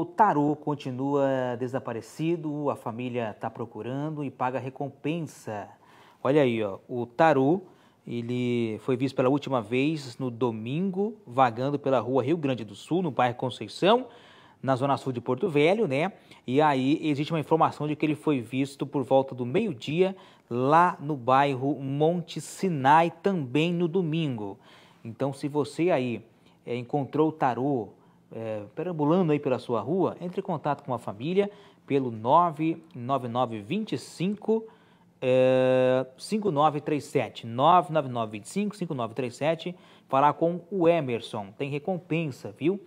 O tarô continua desaparecido, a família está procurando e paga recompensa. Olha aí, ó, o tarô ele foi visto pela última vez no domingo, vagando pela rua Rio Grande do Sul, no bairro Conceição, na zona sul de Porto Velho, né? E aí existe uma informação de que ele foi visto por volta do meio-dia lá no bairro Monte Sinai, também no domingo. Então, se você aí é, encontrou o tarô é, perambulando aí pela sua rua, entre em contato com a família pelo 99925 é, 5937 99925 5937 falar com o Emerson, tem recompensa, viu?